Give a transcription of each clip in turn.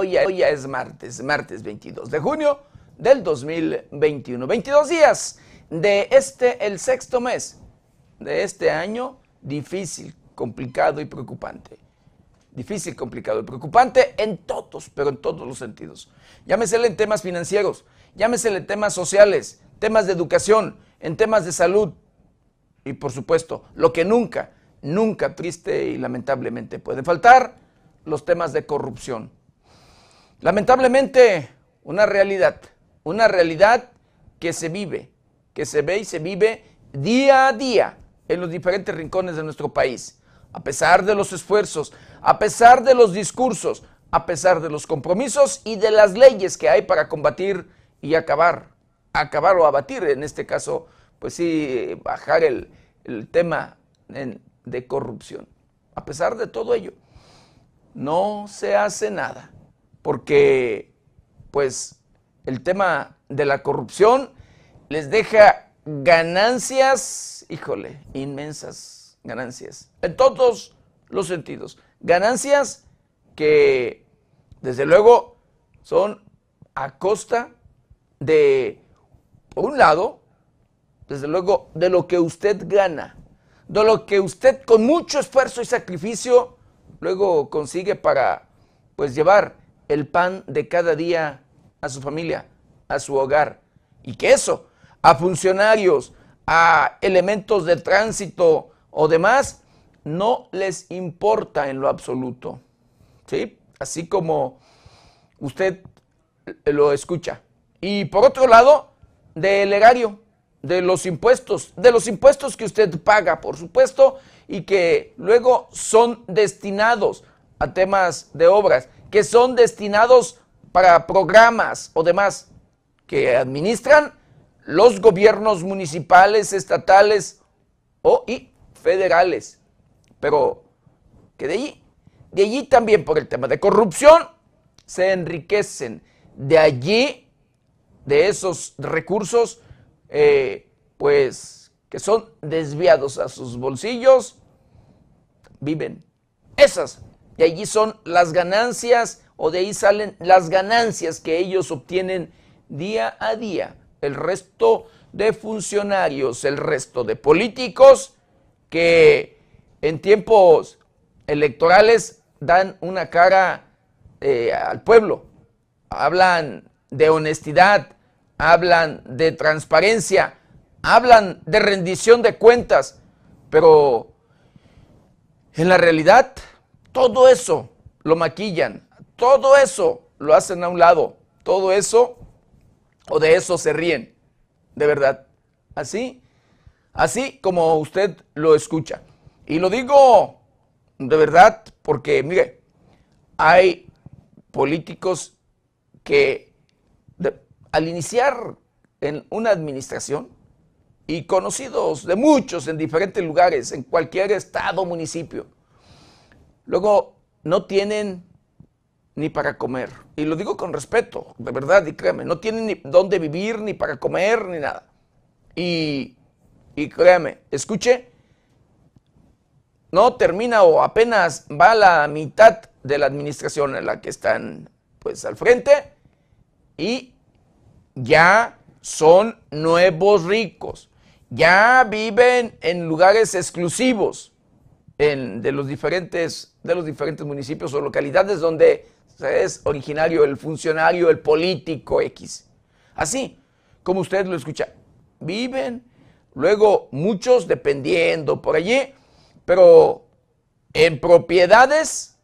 hoy es martes, martes 22 de junio del 2021. 22 días de este, el sexto mes de este año difícil, complicado y preocupante. Difícil, complicado y preocupante en todos, pero en todos los sentidos. Llámesele en temas financieros, llámesele en temas sociales, temas de educación, en temas de salud y por supuesto, lo que nunca, nunca triste y lamentablemente puede faltar, los temas de corrupción. Lamentablemente, una realidad, una realidad que se vive, que se ve y se vive día a día en los diferentes rincones de nuestro país. A pesar de los esfuerzos, a pesar de los discursos, a pesar de los compromisos y de las leyes que hay para combatir y acabar, acabar o abatir, en este caso, pues sí, bajar el, tema de corrupción. A pesar de todo ello, no se hace nada porque pues el tema de la corrupción les deja ganancias, híjole, inmensas ganancias, en todos los sentidos. Ganancias que desde luego son a costa de, por un lado, desde luego, de lo que usted gana, de lo que usted con mucho esfuerzo y sacrificio luego consigue para, pues, llevar el pan de cada día a su familia, a su hogar. Y que eso, a funcionarios, a elementos de tránsito o demás, no les importa en lo absoluto. ¿Sí? Así como usted lo escucha. Y por otro lado, del erario, de los impuestos, de los impuestos que usted paga, por supuesto, y que luego son destinados a temas de obras que son destinados para programas o demás que administran los gobiernos municipales, estatales o y federales. Pero que de allí, de allí también por el tema de corrupción se enriquecen. De allí, de esos recursos, eh, pues que son desviados a sus bolsillos, viven. Esas de allí son las ganancias o de ahí salen las ganancias que ellos obtienen día a día. El resto de funcionarios, el resto de políticos que en tiempos electorales dan una cara eh, al pueblo, hablan de honestidad, hablan de transparencia, hablan de rendición de cuentas, pero en la realidad todo eso lo maquillan, todo eso lo hacen a un lado, todo eso o de eso se ríen, de verdad. Así, así como usted lo escucha. Y lo digo de verdad porque, mire, hay políticos que al iniciar en una administración y conocidos de muchos en diferentes lugares, en cualquier estado, municipio, Luego, no tienen ni para comer. Y lo digo con respeto, de verdad, y créame, no tienen ni dónde vivir, ni para comer, ni nada. Y, y créame, escuche, no termina o apenas va la mitad de la administración en la que están pues al frente y ya son nuevos ricos, ya viven en lugares exclusivos, de, los diferentes, de los diferentes municipios o localidades donde es originario el funcionario, el político X. Así, como usted lo escucha, viven, luego muchos dependiendo por allí, pero en propiedades,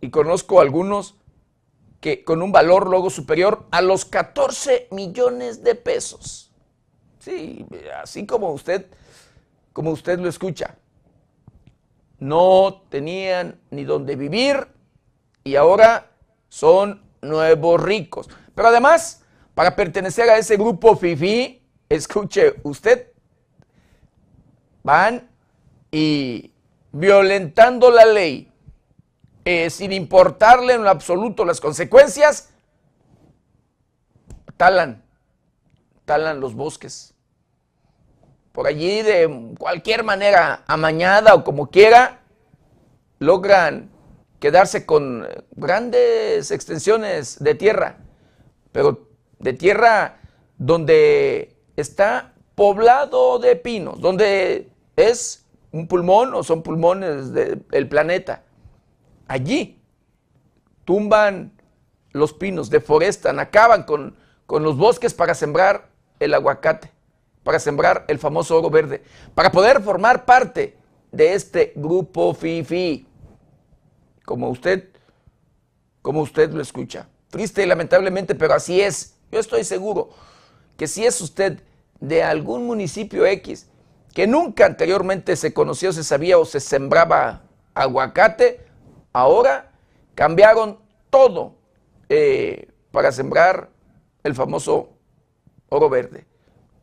y conozco algunos que con un valor luego superior a los 14 millones de pesos. Sí, así como usted, como usted lo escucha no tenían ni dónde vivir y ahora son nuevos ricos. Pero además, para pertenecer a ese grupo FIFI, escuche usted, van y violentando la ley, eh, sin importarle en lo absoluto las consecuencias, talan, talan los bosques por allí de cualquier manera, amañada o como quiera, logran quedarse con grandes extensiones de tierra, pero de tierra donde está poblado de pinos, donde es un pulmón o son pulmones del planeta. Allí tumban los pinos, deforestan, acaban con los bosques para sembrar el aguacate para sembrar el famoso oro verde, para poder formar parte de este grupo FIFI, como usted, como usted lo escucha. Triste y lamentablemente, pero así es. Yo estoy seguro que si es usted de algún municipio X que nunca anteriormente se conoció, se sabía o se sembraba aguacate, ahora cambiaron todo eh, para sembrar el famoso oro verde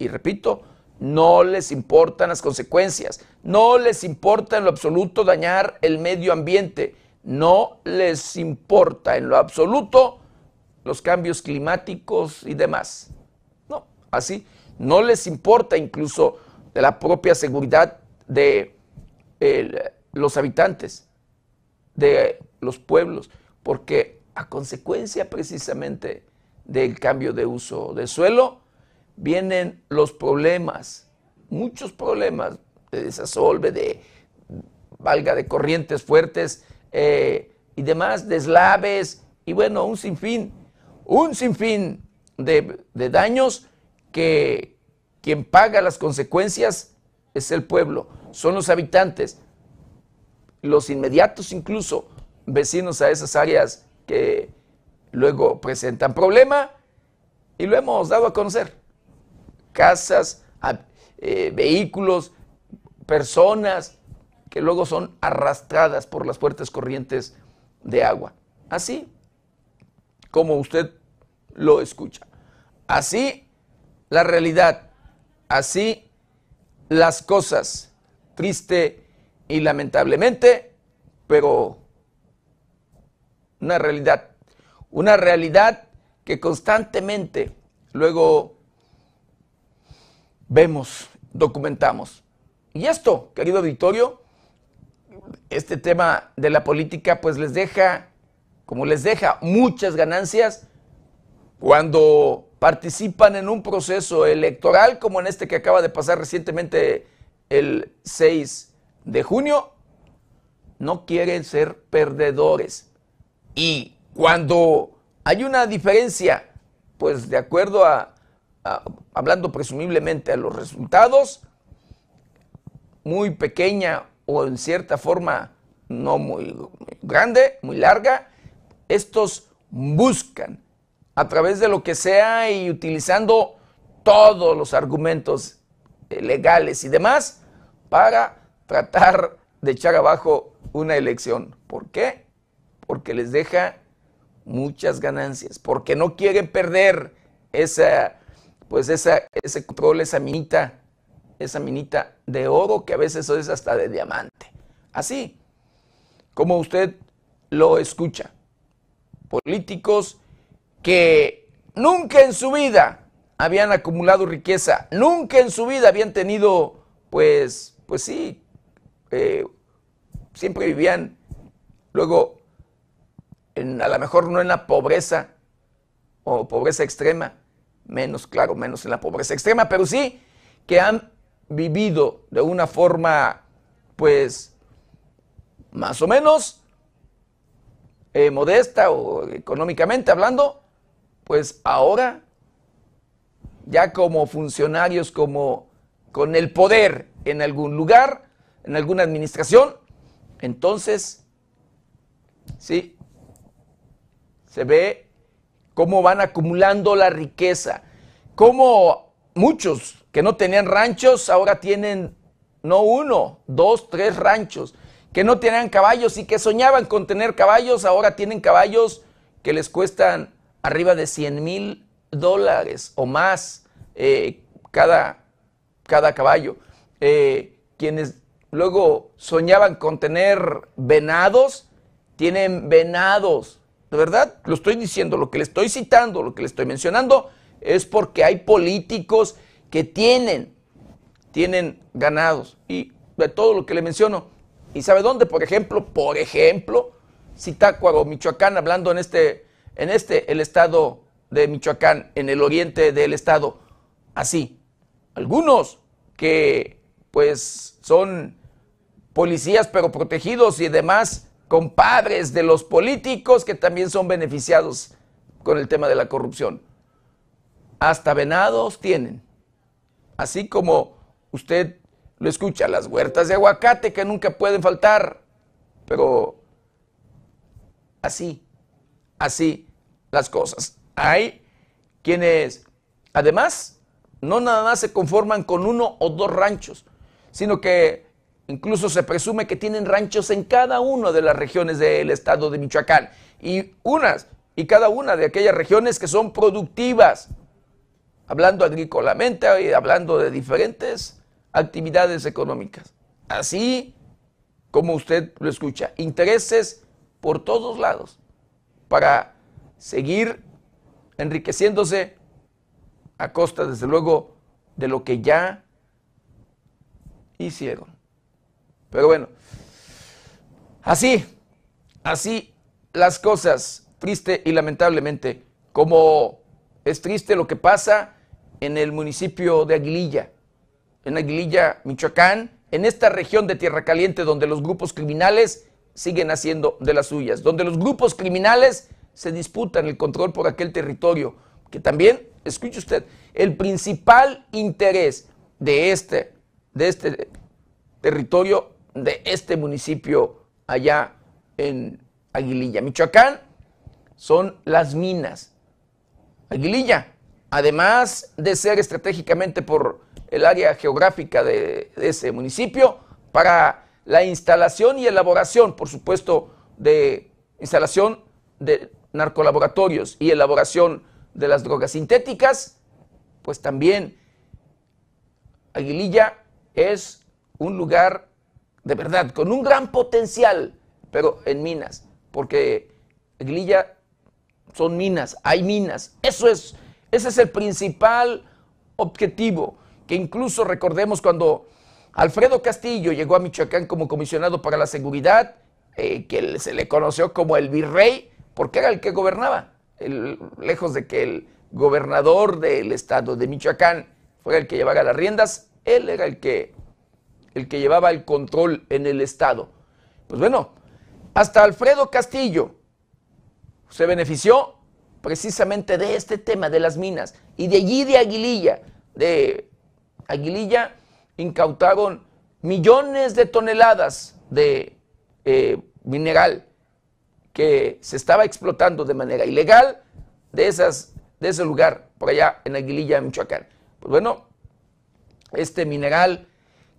y repito, no les importan las consecuencias, no les importa en lo absoluto dañar el medio ambiente, no les importa en lo absoluto los cambios climáticos y demás. No, así, no les importa incluso de la propia seguridad de los habitantes, de los pueblos, porque a consecuencia precisamente del cambio de uso de suelo, vienen los problemas, muchos problemas de desasolve, de valga de corrientes fuertes eh, y demás, deslaves y bueno, un sinfín, un sinfín de, de daños que quien paga las consecuencias es el pueblo, son los habitantes, los inmediatos incluso vecinos a esas áreas que luego presentan problema y lo hemos dado a conocer casas, eh, vehículos, personas que luego son arrastradas por las fuertes corrientes de agua. Así como usted lo escucha. Así la realidad, así las cosas, triste y lamentablemente, pero una realidad, una realidad que constantemente luego vemos, documentamos. Y esto, querido auditorio, este tema de la política pues les deja, como les deja muchas ganancias cuando participan en un proceso electoral como en este que acaba de pasar recientemente el 6 de junio, no quieren ser perdedores. Y cuando hay una diferencia, pues de acuerdo a Ah, hablando presumiblemente a los resultados, muy pequeña o en cierta forma no muy grande, muy larga, estos buscan a través de lo que sea y utilizando todos los argumentos eh, legales y demás para tratar de echar abajo una elección. ¿Por qué? Porque les deja muchas ganancias, porque no quieren perder esa pues esa, ese control, esa minita, esa minita de oro que a veces es hasta de diamante. Así, como usted lo escucha. Políticos que nunca en su vida habían acumulado riqueza, nunca en su vida habían tenido, pues, pues sí, eh, siempre vivían, luego, a lo mejor no en la pobreza o pobreza extrema, menos, claro, menos en la pobreza extrema, pero sí que han vivido de una forma, pues, más o menos eh, modesta o económicamente hablando, pues ahora, ya como funcionarios, como con el poder en algún lugar, en alguna administración, entonces, sí, se ve cómo van acumulando la riqueza, cómo muchos que no tenían ranchos ahora tienen no uno, dos, tres ranchos, que no tenían caballos y que soñaban con tener caballos, ahora tienen caballos que les cuestan arriba de 100 mil dólares o más eh, cada, cada, caballo. Eh, quienes luego soñaban con tener venados, tienen venados de verdad, lo estoy diciendo, lo que le estoy citando, lo que le estoy mencionando, es porque hay políticos que tienen, tienen ganados. Y de todo lo que le menciono, ¿y sabe dónde? Por ejemplo, por ejemplo, o Michoacán, hablando en este, en este, el estado de Michoacán, en el oriente del estado, así. Algunos que pues son policías pero protegidos y demás compadres de los políticos que también son beneficiados con el tema de la corrupción. Hasta venados tienen. Así como usted lo escucha, las huertas de aguacate que nunca pueden faltar. Pero así, así las cosas. Hay quienes, además, no nada más se conforman con uno o dos ranchos, sino que Incluso se presume que tienen ranchos en cada una de las regiones del estado de Michoacán y unas y cada una de aquellas regiones que son productivas, hablando agrícolamente y hablando de diferentes actividades económicas. Así como usted lo escucha, intereses por todos lados para seguir enriqueciéndose a costa, desde luego, de lo que ya hicieron. Pero bueno, así, así las cosas, triste y lamentablemente, como es triste lo que pasa en el municipio de Aguililla, en Aguililla, Michoacán, en esta región de Tierra Caliente donde los grupos criminales siguen haciendo de las suyas, donde los grupos criminales se disputan el control por aquel territorio, que también, escuche usted, el principal interés de este, de este territorio de este municipio allá en Aguililla. Michoacán son las minas. Aguililla, además de ser estratégicamente por el área geográfica de, ese municipio, para la instalación y elaboración, por supuesto, de instalación de narcolaboratorios y elaboración de las drogas sintéticas, pues también Aguililla es un lugar de verdad, con un gran potencial, pero en minas, porque Aguililla son minas, hay minas. Eso es, ese es el principal objetivo, que incluso recordemos cuando Alfredo Castillo llegó a Michoacán como comisionado para la seguridad, eh, que se le conoció como el virrey, porque era el que gobernaba, lejos de que el gobernador del estado de Michoacán fuera el que llevara las riendas, él era el que el que llevaba el control en el Estado. Pues bueno, hasta Alfredo Castillo se benefició precisamente de este tema de las minas. Y de allí de Aguililla, de Aguililla incautaron millones de toneladas de eh, mineral que se estaba explotando de manera ilegal de, esas, de ese lugar por allá en Aguililla, Michoacán. Pues bueno, este mineral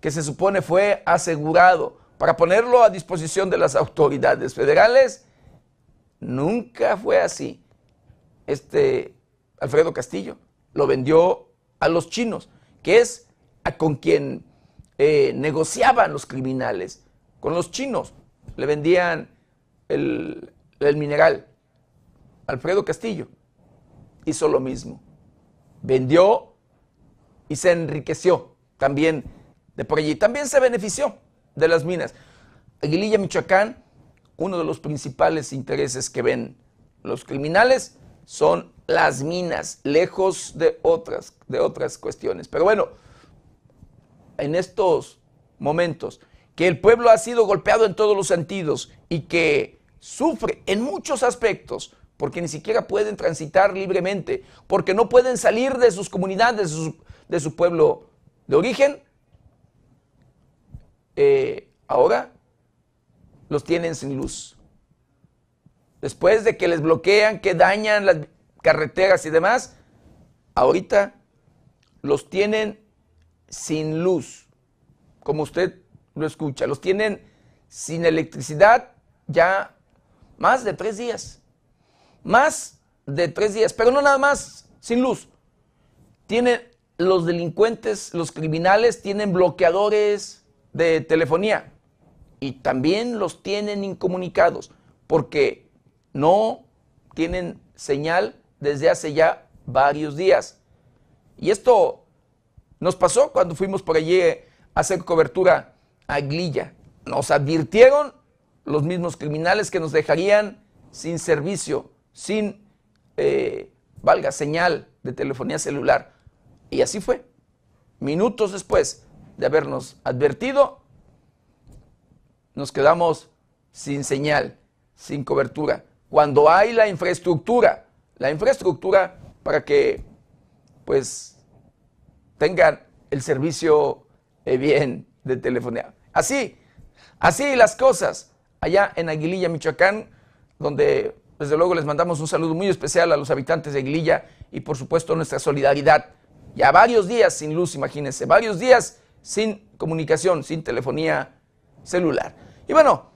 que se supone fue asegurado para ponerlo a disposición de las autoridades federales, nunca fue así. Este Alfredo Castillo lo vendió a los chinos, que es con quien eh, negociaban los criminales, con los chinos. Le vendían el, el mineral. Alfredo Castillo hizo lo mismo. Vendió y se enriqueció también por allí. También se benefició de las minas. Aguililla, Michoacán, uno de los principales intereses que ven los criminales son las minas, lejos de otras, de otras cuestiones. Pero bueno, en estos momentos, que el pueblo ha sido golpeado en todos los sentidos y que sufre en muchos aspectos, porque ni siquiera pueden transitar libremente, porque no pueden salir de sus comunidades, de su pueblo de origen, eh, ahora los tienen sin luz. Después de que les bloquean, que dañan las carreteras y demás, ahorita los tienen sin luz, como usted lo escucha, los tienen sin electricidad ya más de tres días, más de tres días, pero no nada más sin luz. Tienen los delincuentes, los criminales, tienen bloqueadores, de telefonía y también los tienen incomunicados porque no tienen señal desde hace ya varios días. Y esto nos pasó cuando fuimos por allí a hacer cobertura a Glilla. Nos advirtieron los mismos criminales que nos dejarían sin servicio, sin, eh, valga, señal de telefonía celular. Y así fue. Minutos después, de habernos advertido, nos quedamos sin señal, sin cobertura. Cuando hay la infraestructura, la infraestructura para que pues tengan el servicio eh, bien de telefonía. Así, así las cosas allá en Aguililla, Michoacán, donde desde luego les mandamos un saludo muy especial a los habitantes de Aguililla y por supuesto nuestra solidaridad. Ya varios días sin luz, imagínense, varios días sin comunicación, sin telefonía celular. Y bueno,